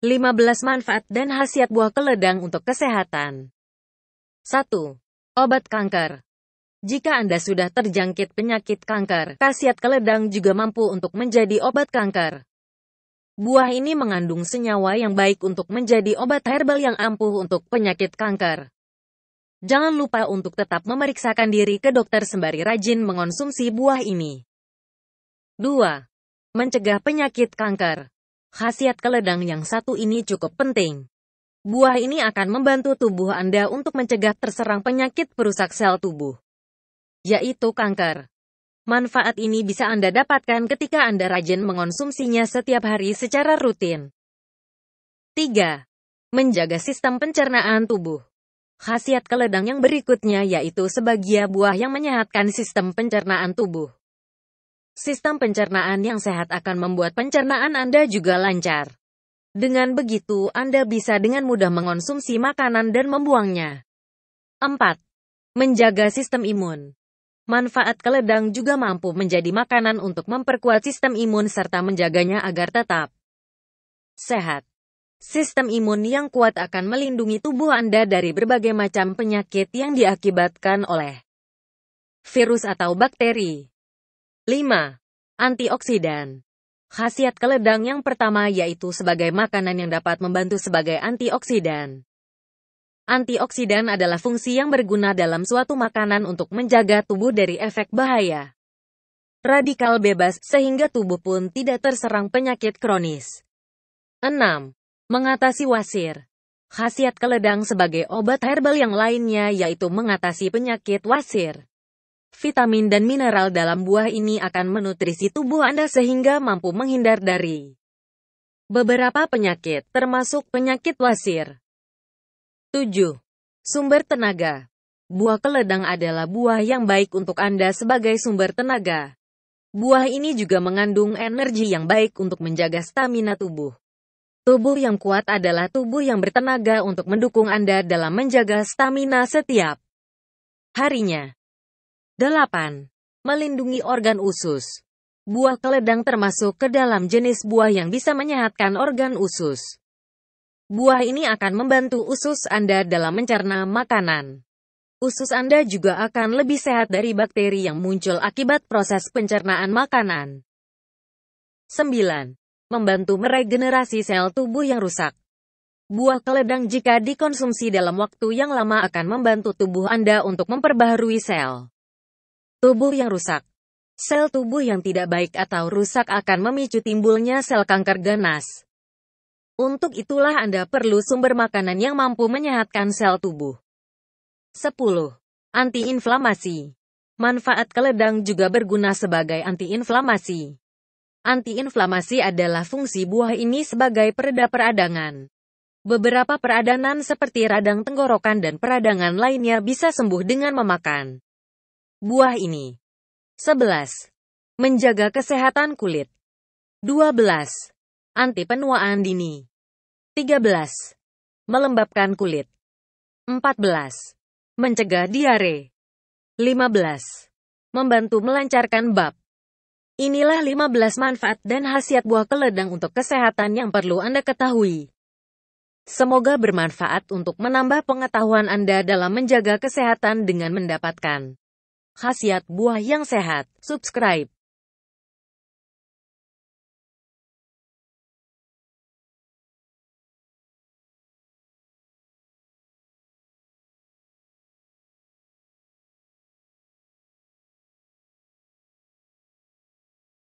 15 manfaat dan khasiat buah keledang untuk kesehatan. 1. Obat kanker. Jika Anda sudah terjangkit penyakit kanker, khasiat keledang juga mampu untuk menjadi obat kanker. Buah ini mengandung senyawa yang baik untuk menjadi obat herbal yang ampuh untuk penyakit kanker. Jangan lupa untuk tetap memeriksakan diri ke dokter sembari rajin mengonsumsi buah ini. 2. Mencegah penyakit kanker. Khasiat keledang yang satu ini cukup penting. Buah ini akan membantu tubuh Anda untuk mencegah terserang penyakit perusak sel tubuh, yaitu kanker. Manfaat ini bisa Anda dapatkan ketika Anda rajin mengonsumsinya setiap hari secara rutin. 3. Menjaga sistem pencernaan tubuh. Khasiat keledang yang berikutnya yaitu sebagian buah yang menyehatkan sistem pencernaan tubuh. Sistem pencernaan yang sehat akan membuat pencernaan Anda juga lancar. Dengan begitu, Anda bisa dengan mudah mengonsumsi makanan dan membuangnya. 4. Menjaga sistem imun. Manfaat keledang juga mampu menjadi makanan untuk memperkuat sistem imun serta menjaganya agar tetap sehat. Sistem imun yang kuat akan melindungi tubuh Anda dari berbagai macam penyakit yang diakibatkan oleh virus atau bakteri. 5. Antioksidan Khasiat keledang yang pertama yaitu sebagai makanan yang dapat membantu sebagai antioksidan. Antioksidan adalah fungsi yang berguna dalam suatu makanan untuk menjaga tubuh dari efek bahaya. Radikal bebas sehingga tubuh pun tidak terserang penyakit kronis. 6. Mengatasi wasir. Khasiat keledang sebagai obat herbal yang lainnya yaitu mengatasi penyakit wasir vitamin dan mineral dalam buah ini akan menutrisi tubuh Anda sehingga mampu menghindar dari beberapa penyakit, termasuk penyakit wasir. 7. Sumber tenaga Buah keledang adalah buah yang baik untuk Anda sebagai sumber tenaga. Buah ini juga mengandung energi yang baik untuk menjaga stamina tubuh. Tubuh yang kuat adalah tubuh yang bertenaga untuk mendukung Anda dalam menjaga stamina setiap harinya. 8. Melindungi organ usus. Buah keledang termasuk ke dalam jenis buah yang bisa menyehatkan organ usus. Buah ini akan membantu usus Anda dalam mencerna makanan. Usus Anda juga akan lebih sehat dari bakteri yang muncul akibat proses pencernaan makanan. 9. Membantu meregenerasi sel tubuh yang rusak. Buah keledang jika dikonsumsi dalam waktu yang lama akan membantu tubuh Anda untuk memperbaharui sel. Tubuh yang rusak Sel tubuh yang tidak baik atau rusak akan memicu timbulnya sel kanker ganas. Untuk itulah Anda perlu sumber makanan yang mampu menyehatkan sel tubuh. 10. Antiinflamasi Manfaat keledang juga berguna sebagai antiinflamasi. Antiinflamasi adalah fungsi buah ini sebagai pereda peradangan. Beberapa peradangan seperti radang tenggorokan dan peradangan lainnya bisa sembuh dengan memakan buah ini. 11. Menjaga kesehatan kulit. 12. Anti penuaan dini. 13. Melembabkan kulit. 14. Mencegah diare. 15. Membantu melancarkan bab. Inilah 15 manfaat dan khasiat buah keledang untuk kesehatan yang perlu Anda ketahui. Semoga bermanfaat untuk menambah pengetahuan Anda dalam menjaga kesehatan dengan mendapatkan khasiat buah yang sehat. Subscribe.